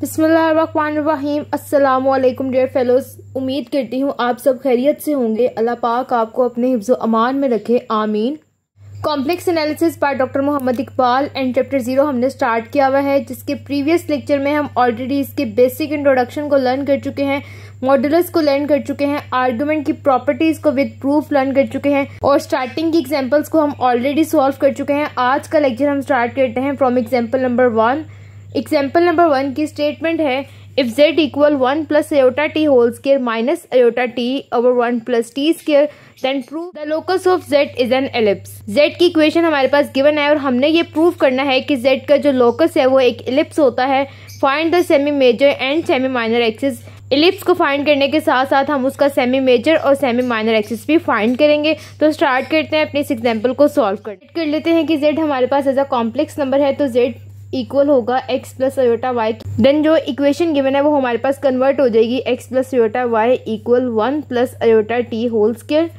बिसमीम अल्लाम dear fellows उम्मीद करती हूँ आप सब खैरियत से होंगे अल्लाह पाक आपको अपने हिफ्ज़ अमान में रखे आमीन complex analysis by doctor Mohammad Iqbal and chapter zero हमने स्टार्ट किया हुआ है जिसके प्रीवियस लेक्चर में हम ऑलरेडी इसके बेसिक इंट्रोडक्शन को लर्न कर चुके हैं मॉडल्स को लर्न कर चुके हैं आर्गूमेंट की प्रॉपर्टीज़ को विद प्रूफ लर्न कर चुके हैं और स्टार्टिंग की एग्जाम्पल्स को हम ऑलरेडी सॉल्व कर चुके हैं आज का लेक्चर हम स्टार्ट करते हैं from example number one example number one की स्टेटमेंट है if Z equal one plus iota T whole square minus iota T over one plus T square then prove the locus of Z is an ellipse Z की equation हमारे पास given है और हमने ये prove करना है कि जेड का जो लोकस है वो एक एलिप्स होता है find the semi major and semi minor axis ellipse को फाइंड करने के साथ साथ हम उसका सेमी मेजर और सेमी माइनर एक्सिस भी फाइंड करेंगे तो स्टार्ट करते हैं अपने इस एग्जाम्पल को सॉल्व कर कर लेते हैं कि जेड हमारे पास एज अ कॉम्प्लेक्स नंबर है तो जेड इक्वल होगा X plus iota Y then जो इक्वेशन गिवन है वो हमारे पास कन्वर्ट हो जाएगी X plus iota Y equal one plus iota T whole square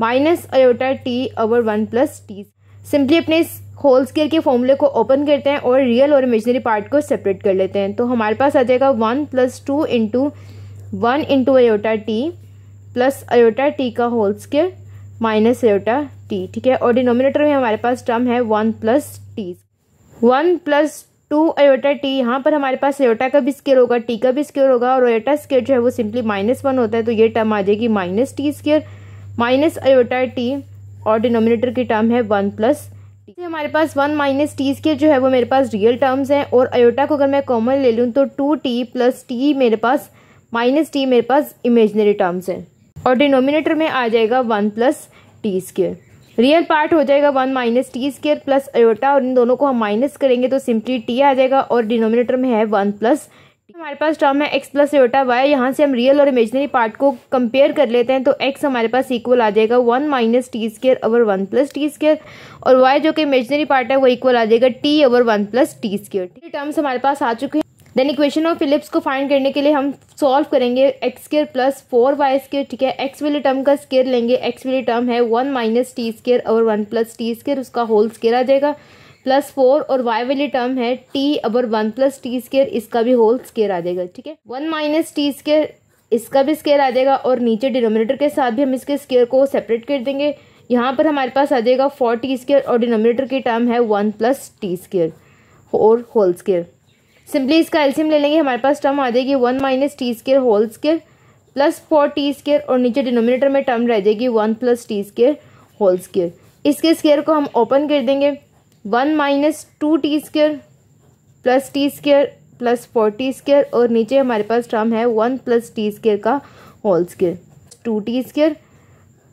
minus iota T over one plus T simply अपने इस होल स्केयर के फॉर्मूले को ओपन करते हैं और रियल और इमेजनरी पार्ट को सेपरेट कर लेते हैं तो हमारे पास आ जाएगा one plus two into one into iota T plus iota T का whole square minus iota T ठीक है और डिनोमिनेटर में हमारे पास टर्म है one plus T one plus two iota T यहाँ पर हमारे पास एयोटा का भी स्केयर होगा टी का भी स्केयर होगा और एयोटा स्केयर जो है वो सिंपली माइनस वन होता है तो ये टर्म आ जाएगी minus T square minus iota T और डिनोमिनेटर की टर्म है वन प्लस टी हमारे पास वन माइनस टी स्केयर जो है वो मेरे पास रियल टर्म्स हैं और एयोटा को अगर मैं कॉमन ले लूँ तो टू टी प्लस टी मेरे पास माइनस टी मेरे पास इमेजनरी टर्म्स हैं और डिनोमिनेटर में आ जाएगा one plus T square real part हो जाएगा one minus T square plus iota और इन दोनों को हम माइनस करेंगे तो सिंपली टी आ जाएगा और डिनोमिनेटर में है वन प्लस हमारे पास टर्म है एक्स प्लस एयोटा वाई यहाँ से हम रियल और इमेजनरी पार्ट को कंपेयर कर लेते हैं तो एक्स हमारे पास इक्वल आ जाएगा one minus T square over one plus T square और वाई जो कि इमेजनरी पार्ट है वो इक्वल आ जाएगा t over one plus T square terms हमारे पास आ चुके हैं देन इक्वेशन ऑफ फिलिप्स को फाइंड करने के लिए हम सॉल्व करेंगे x square plus four y square ठीक है एक्स वाली टर्म का स्केयर लेंगे एक्स वाली टर्म है वन माइनस टी स्केयर और वन प्लस टी स्केयर उसका होल स्केयर आ जाएगा प्लस फोर और वाई वाली टर्म है t over one plus T square इसका भी होल स्केयर आ जाएगा ठीक है वन माइनस टी स्केयर इसका भी स्केयर आ जाएगा और नीचे डिनोमिनेटर के साथ भी हम इसके स्केयर को सेपरेट कर देंगे यहाँ पर हमारे पास आ जाएगा फोर टी स्केयर और डिनोमिनेटर की टर्म है वन प्लस टी स्केयर और होल स्केयर सिंपली इसका एल्सियम ले लेंगे हमारे पास टर्म आ जाएगी one minus T square whole square plus four t square और नीचे डिनोमिनेटर में टर्म रह जाएगी one plus T square whole square इसके स्केयर को हम ओपन कर देंगे one minus two t square plus T square plus four t square और नीचे हमारे पास टर्म है वन प्लस टी स्केयर का whole square two t square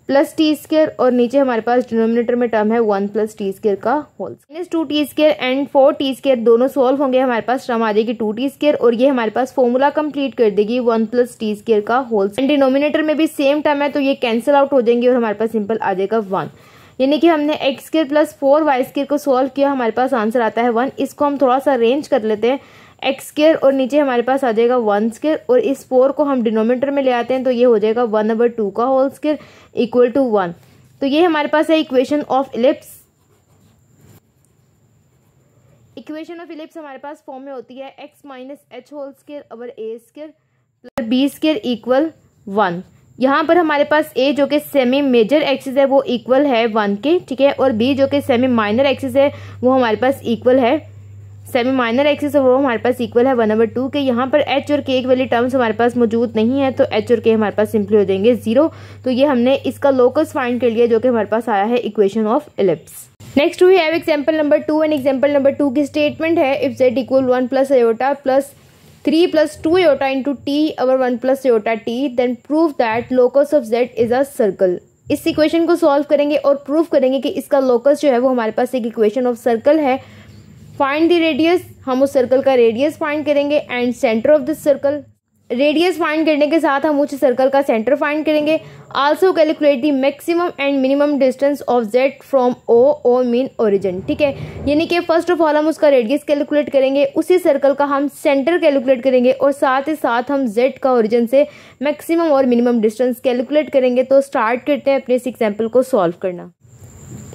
plus T square और नीचे हमारे पास डिनोमिनेटर में टर्म है वन प्लस टी स्केयर का whole minus two t square and four t square दोनों सॉल्व होंगे हमारे पास टर्म आ जाएगी टू टी स्केयर और ये हमारे पास फॉर्मूला कंप्लीट कर देगी वन प्लस टी स्केयर का होल एंड डिनोमिनेटर में भी सेम टर्म है तो ये कैंसिल आउट हो जाएंगे और हमारे पास सिंपल आ जाएगा वन यानी कि हमने x square plus four y square को सॉल्व किया हमारे पास आंसर आता है वन इसको हम थोड़ा सा अरेंज कर लेते हैं एक्स स्केयर और नीचे हमारे पास आ जाएगा वन स्केयर और इस फोर को हम डिनोमीटर में ले आते हैं तो ये हो जाएगा वन अवर टू का whole square equal to one तो ये हमारे पास है equation of ellipse equation of ellipse हमारे पास फॉर्म में होती है x minus h whole square over a square plus b square equal one यहाँ पर हमारे पास ए जो कि सेमी मेजर एक्सिस है वो इक्वल है वन के ठीक है और बी जो कि सेमी माइनर एक्सिस है वो हमारे पास इक्वल है सेमी माइनर एक्सिस है वो हमारे पास इक्वल है वन ओवर टू के यहाँ पर एच और के वाली टर्म्स हमारे पास मौजूद नहीं है तो एच और के हमारे पास सिंपली हो जाएंगे जीरो तो ये हमने इसका लोकस फाइंड कर लिया जो कि हमारे पास आया है equation of ellipse next we have example number two and example number two की स्टेटमेंट है if Z equal one plus iota plus three plus two iota into t over one plus iota t then prove that locus of Z is a circle इस equation को solve करेंगे और prove करेंगे कि इसका locus जो है वो हमारे पास एक इक्वेशन ऑफ सर्कल है फाइंड द रेडियस हम उस सर्कल का रेडियस फाइंड करेंगे and centre of this circle radius find करने के साथ हम उस सर्कल का सेंटर फाइंड करेंगे also calculate the maximum and minimum distance of z from O O mean origin ठीक है यानी कि फर्स्ट ऑफ ऑल हम उसका रेडियस कैलकुलेट करेंगे उसी सर्कल का हम सेंटर कैलकुलेट करेंगे और साथ ही साथ हम जेड का ओरिजिन से मैक्सिमम और मिनिमम डिस्टेंस कैलकुलेट करेंगे तो स्टार्ट करते हैं अपने इस एग्जाम्पल को सॉल्व करना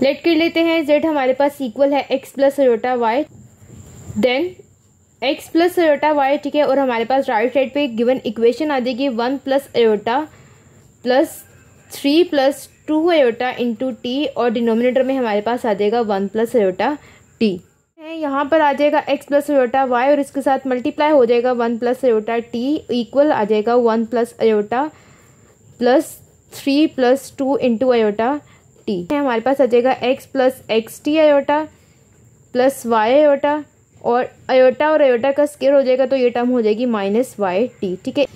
लेट कर लेते हैं जेड हमारे पास इक्वल है x plus iota y then x plus iota y ठीक है और हमारे पास राइट साइड पे गिवन इक्वेशन आ जाएगी one plus iota plus three plus two iota into t और डिनोमिनेटर में हमारे पास आ जाएगा वन प्लस एरोटा टी यहाँ पर आ जाएगा एक्स प्लस एरोटा वाई और इसके साथ मल्टीप्लाई हो जाएगा one plus iota t equal आ जाएगा one plus iota plus three plus two into iota t हमारे पास आ जाएगा x plus x t iota plus y iota और अयोटा और अयोटा का स्केयर हो जाएगा तो ये टर्म हो जाएगी माइनस वाई टी ठीक है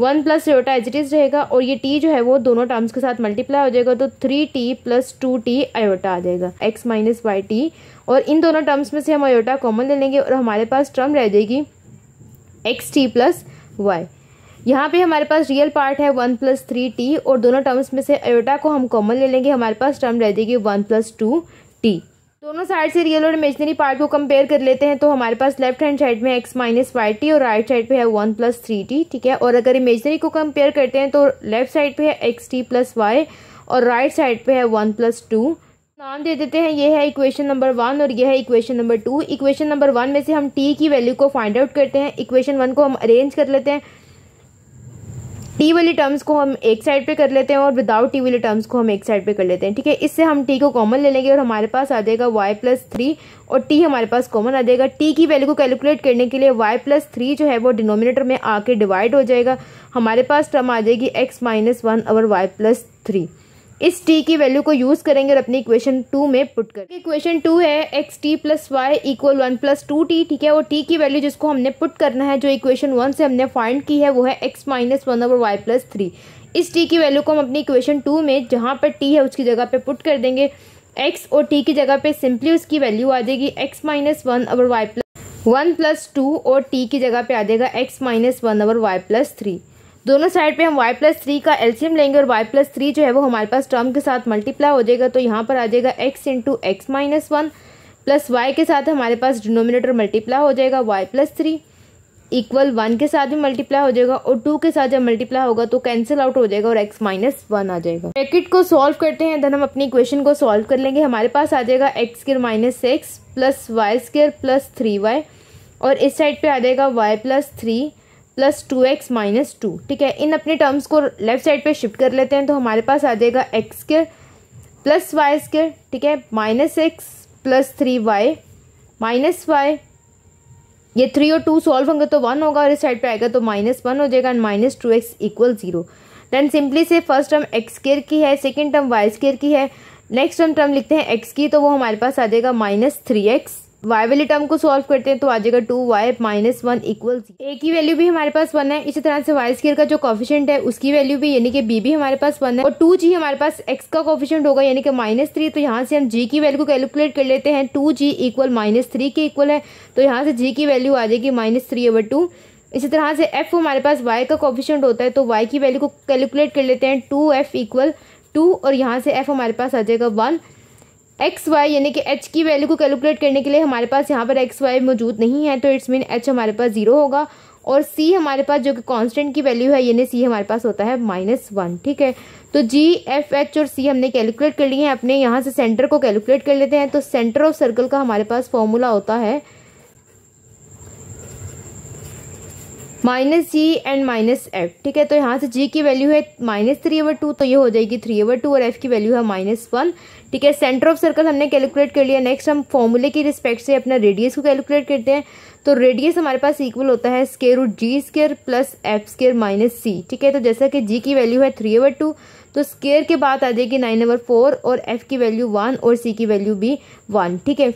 one plus iota h is रहेगा और ये टी जो है वो दोनों टर्म्स के साथ मल्टीप्लाई हो जाएगा तो three t plus two t iota आ जाएगा एक्स माइनस वाई टी और इन दोनों टर्म्स में से हम अयोटा कॉमन ले लेंगे और हमारे पास टर्म रह जाएगी एक्स टी प्लस वाई यहाँ पे हमारे पास रियल पार्ट है वन प्लस थ्री टी और दोनों टर्म्स में से अयोटा को हम कॉमन ले लेंगे हमारे पास टर्म रह जाएगी वन प्लस टू टी दोनों साइड से रियल और इमेजनरी पार्ट को कंपेयर कर लेते हैं तो हमारे पास लेफ्ट हैंड साइड में एक्स माइनस वाई टी और राइट साइड पे है वन प्लस थ्री टी ठीक है और अगर इमेजनरी को कंपेयर करते हैं तो लेफ्ट साइड पे है एक्स टी प्लस वाई और राइट साइड पे है वन प्लस टू नाम दे देते हैं ये है इक्वेशन नंबर वन और यह है equation number two equation number one में से हम टी की वैल्यू को फाइंड आउट करते हैं इक्वेशन वन को हम अरेंज कर लेते हैं टी वाली टर्म्स को हम एक साइड पे कर लेते हैं और विदाउट टी वाली टर्म्स को हम एक साइड पे कर लेते हैं ठीक है इससे हम टी को कॉमन ले लेंगे और हमारे पास आ जाएगा वाई प्लस थ्री और टी हमारे पास कॉमन आ जाएगा टी की वैल्यू को कैलकुलेट करने के लिए वाई प्लस थ्री जो है वो डिनोमिनेटर में आके डिवाइड हो जाएगा हमारे पास टर्म आ जाएगी एक्स माइनस वन और वाई प्लस थ्री इस टी की वैल्यू को यूज़ करेंगे और अपनी इक्वेशन टू में पुट करेंगे इक्वेशन टू है x t plus y equal one plus two t ठीक है और टी की वैल्यू जिसको हमने पुट करना है जो इक्वेशन वन से हमने फाइंड की है वो है x minus one over y plus three इस टी की वैल्यू को हम अपनी इक्वेशन टू में जहाँ पर टी है उसकी जगह पर पुट कर देंगे एक्स और टी की जगह पे सिंपली उसकी वैल्यू आ जाएगी x minus one over y plus one plus two और टी की जगह पे आ जाएगा x minus one over y plus three दोनों साइड पे हम y प्लस थ्री का एल्शियम लेंगे और y प्लस थ्री जो है वो हमारे पास टर्म के साथ मल्टीप्लाई हो जाएगा तो यहाँ पर आ जाएगा x into x minus one plus y के साथ हमारे पास डिनोमिनेटर मल्टीप्लाई हो जाएगा y plus three equal one के साथ भी मल्टीप्लाई हो जाएगा और टू के साथ जब मल्टीप्लाई होगा तो कैंसिल आउट हो जाएगा और एक्स माइनस वन आ जाएगा ब्रैकेट को सॉल्व करते हैं देन हम अपनी इक्वेशन को सॉल्व कर लेंगे हमारे पास आ जाएगा x square minus x plus y square plus three y और इस साइड पे आ जाएगा y plus three plus two x minus two ठीक है इन अपने टर्म्स को लेफ्ट साइड पे शिफ्ट कर लेते हैं तो हमारे पास आ जाएगा एक्स के प्लस वाई स्केयर ठीक है minus x plus three y minus y ये थ्री और टू सॉल्व होंगे तो वन होगा और इस साइड पे आएगा तो माइनस वन हो जाएगा and minus two x equal zero then simply से फर्स्ट टर्म एक्स स्केयर की है सेकेंड टर्म वाई स्केयर की है नेक्स्ट टर्म टर्म लिखते हैं एक्स की तो वो हमारे पास आ जाएगा माइनस थ्री एक्स वाई वाले टर्म को सॉल्व करते हैं तो आ जाएगा two y minus one equal a की वैल्यू भी हमारे पास वन है इसी तरह से वाई स्केयर का जो कॉफिशेंट है उसकी वैल्यू भी यानी कि बी भी हमारे पास वन है और टू जी हमारे पास एक्स का कॉफिशेंट होगा यानी कि माइनस थ्री तो यहाँ से हम जी की वैल्यू को कैलकुलेट कर लेते हैं two g equal minus three के इक्वल है तो यहाँ से जी की वैल्यू आ जाएगी माइनस थ्री ओवर टू इसी तरह से एफ हमारे पास वाई का कॉफिशेंट होता है तो वाई की वैल्यू को कैलकुलेट कर लेते हैं टू एफ इक्वल टू और यहाँ से एफ हमारे पास आ जाएगा वन एक्स वाई यानी कि एच की वैल्यू को कैलकुलेट करने के लिए हमारे पास यहाँ पर एक्स वाई मौजूद नहीं है तो इट्स मीन एच हमारे पास ज़ीरो होगा और सी हमारे पास जो कि कांस्टेंट की वैल्यू है यानी सी हमारे पास होता है माइनस वन ठीक है तो जी एफ एच और सी हमने कैलकुलेट कर लिए हैं अपने यहाँ से सेंटर को कैलकुलेट कर लेते हैं तो सेंटर ऑफ सर्कल का हमारे पास फॉर्मूला होता है minus g and minus f ठीक है तो यहाँ से जी की वैल्यू है माइनस थ्री ओवर टू तो ये हो जाएगी थ्री ओवर टू और एफ की वैल्यू है माइनस वन ठीक है सेंटर ऑफ सर्कल हमने कैलकुलेट कर लिया नेक्स्ट हम फॉर्मूले की रिस्पेक्ट से अपना रेडियस को कैलकुलेट करते हैं तो रेडियस हमारे पास इक्वल होता है square root G square plus F square minus C ठीक है तो जैसा कि जी की वैल्यू है थ्री ओवर टू तो स्केयर के बाद आ जाएगी नाइन ओवर फोर और एफ की वैल्यू वन और सी की वैल्यू भी वन ठीक है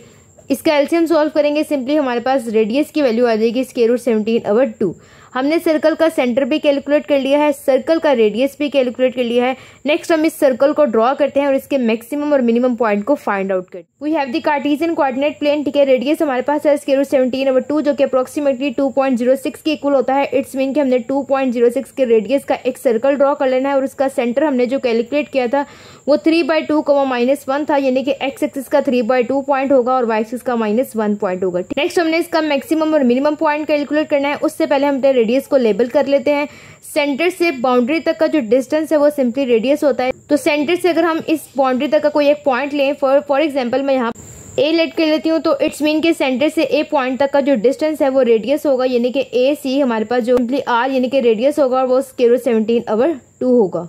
इसका एल्सियम सॉल्व करेंगे सिंपली हमारे पास रेडियस की वैल्यू आ जाएगी square root seventeen over two हमने सर्कल का सेंटर भी कैलकुलेट कर लिया है सर्कल का रेडियस भी कैलकुलेट कर लिया है नेक्स्ट हम इस सर्कल को ड्रॉ करते हैं और इसके मैक्सिमम और मिनिमम पॉइंट को फाइंड आउट करते we have the Cartesian coordinate plane ठीक है रेडियस हमारे पास है स्केरू सेवेंटीन ओवर टू जो कि approximately two point zero six के इक्वल होता है इट्स मीन कि हमने टू पॉइंट जीरो सिक्स के रेडियस का एक सर्कल ड्रॉ कर लेना है और उसका सेंटर हमने जो कैलकुलेट किया था वो three by two comma minus one था यानी कि एक्स एक्सिस का थ्री बाई टू पॉइंट होगा और वाई एक्सिस का माइनस वन पॉइंट होगा नेक्स्ट हमने इसका मैक्सिमम और मिनिमम पॉइंट कैलकुलेट करना है उससे पहले हम अपने रेडियस को लेबल कर लेते हैं सेंटर से बाउंड्री तक का जो डिस्टेंस है वो सिंपली रेडियस होता है तो सेंटर से अगर हम इस बाउंड्री तक का कोई एक पॉइंट लें फॉर एग्जाम्पल मैं यहाँ ए लेट कर लेती हूँ तो इट्स मीन के सेंटर से ए पॉइंट तक का जो डिस्टेंस है वो रेडियस होगा यानी कि ए सी हमारे पास जो आर यानी कि रेडियस होगा और वो स्केरो सेवनटीन अवर टू होगा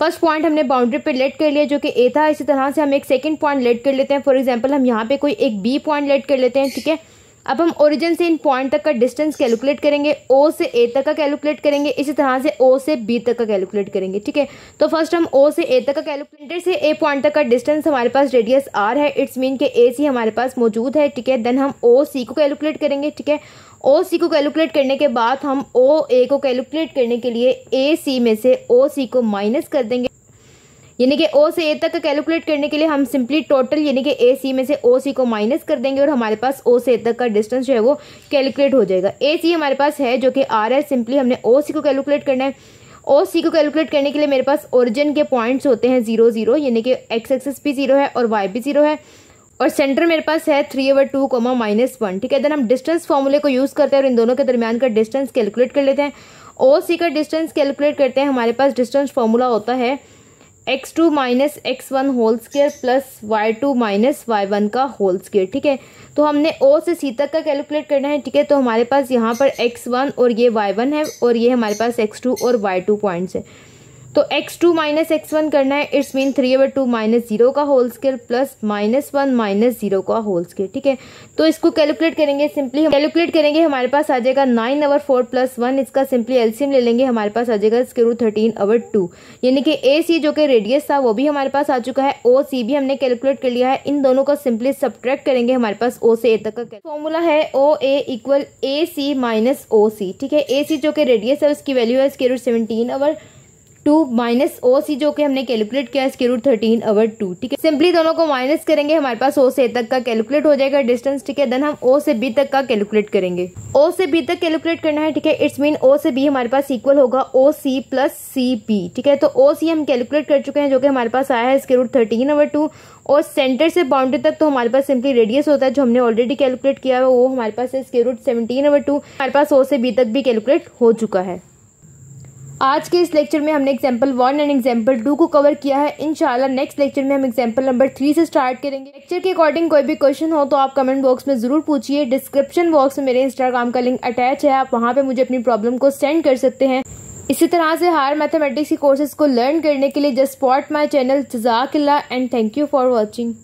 फर्स्ट पॉइंट हमने बाउंड्री पे लेट कर लिया जो कि ए था इसी तरह से हम एक सेकंड पॉइंट लेट कर लेते हैं फॉर एग्जांपल हम यहाँ पे कोई एक बी पॉइंट लेट कर लेते हैं ठीक है अब हम ओरिजिन से इन पॉइंट तक का डिस्टेंस कैलकुलेट करेंगे ओ से ए तक का कैलकुलेट करेंगे इसी तरह से ओ से बी तक का कैलकुलेट करेंगे ठीक है तो फर्स्ट हम ओ से ए तक का कैलकुलेटर से ए पॉइंट तक का डिस्टेंस हमारे पास रेडियस आर है इट्स मीन के ए सी हमारे पास मौजूद है ठीक है देन हम ओ सी को कैलकुलेट करेंगे ठीक है ओ सी को कैलकुलेट करने के बाद हम ओ ए को कैलकुलेट करने के लिए ए सी में से ओ सी को माइनस कर देंगे यानी कि ओ से ए तक का कैलकुलेट करने के लिए हम सिंपली टोटल यानी कि ए सी में से ओ सी को माइनस कर देंगे और हमारे पास ओ से ए तक का डिस्टेंस जो है वो कैलकुलेट हो जाएगा ए सी हमारे पास है जो कि आर है सिंपली हमने ओ सी को कैलकुलेट करना है ओ सी को कैलकुलेट करने के लिए मेरे पास ओरिजिन के पॉइंट्स होते हैं जीरो जीरो यानी कि एक्स एक्सेस भी जीरो है और वाई भी जीरो है और सेंटर मेरे पास है three over two comma minus one ठीक है देन हम डिस्टेंस फॉर्मूले को यूज़ करते हैं और इन दोनों के दरमियान का डिस्टेंस कैलकुलेट कर लेते हैं ओ सी का डिस्टेंस कैलकुलेट करते हैं हमारे पास डिस्टेंस फॉर्मूला होता है x two minus x one whole square plus y two minus y one का होल स्केयर ठीक है तो हमने ओ से सी तक का कैलकुलेट करना है ठीक है तो हमारे पास यहाँ पर एक्स वन और ये वाई वन है और ये हमारे पास एक्स टू और वाई टू पॉइंट्स है तो x2 two minus x one करना है it's mean three over two minus zero का whole square plus minus one minus zero का होल स्केयर ठीक है तो इसको कैलकुलेट करेंगे सिंपली कैलकुलेट करेंगे हमारे पास आ जाएगा nine over four plus one इसका सिंपली एल्सियम ले लेंगे हमारे पास आ जाएगा इसके थर्टीन ओवर टू यानी कि ए सी जो कि रेडियस था वो भी हमारे पास आ चुका है ओ सी भी हमने कैलकुलेट कर लिया है इन दोनों का सिंपली सब्ट्रैक्ट करेंगे हमारे पास ओ से ए तक का फॉर्मूला है ओ ए इक्वल ए सी माइनस ओ सी ठीक है ए सी जो कि रेडियस है उसकी वैल्यू है इसके root seventeen over two minus O C जो कि हमने कैलकुलेट किया इसके रूट थर्टीन अवर टू ठीक है सिंपली दोनों को माइनस करेंगे हमारे पास ओ से ए तक का कैलकुलेट हो जाएगा डिस्टेंस ठीक है देन हम ओ से बी तक का कैलकुलेट करेंगे ओ से बी तक कैलकुलेट करना है ठीक है इट्स मीन ओ से बी हमारे पास इक्वल होगा ओ सी प्लस सी बी ठीक है तो ओ सी हम कैलकुलेट कर चुके हैं जो कि हमारे पास आया है इसके रूट थर्टीन अवर टू और सेंटर से बाउंड्री तक तो हमारे पास सिंपली रेडियस होता है जो हमने ऑलरेडी कैलकुलेट किया है वो हमारे पास है इसके रूट सेवनटीन अवर टू हमारे पास ओ से बी तक भी कैलकुलेट हो चुका है आज के इस लेक्चर में हमने example one and example two को कवर किया है इनशाला नेक्स्ट लेक्चर में हम एग्जाम्पल नंबर थ्री से स्टार्ट करेंगे लेक्चर के अकॉर्डिंग कोई भी क्वेश्चन हो तो आप कमेंट बॉक्स में जरूर पूछिए डिस्क्रिप्शन बॉक्स में मेरे इंस्टाग्राम का लिंक अटैच है आप वहाँ पे मुझे अपनी प्रॉब्लम को सेंड कर सकते हैं इसी तरह से हायर मैथमेटिक्स की कोर्सेज को लर्न करने के लिए जस्ट स्पॉट माई चैनल जजाकिल्ला and thank you for watching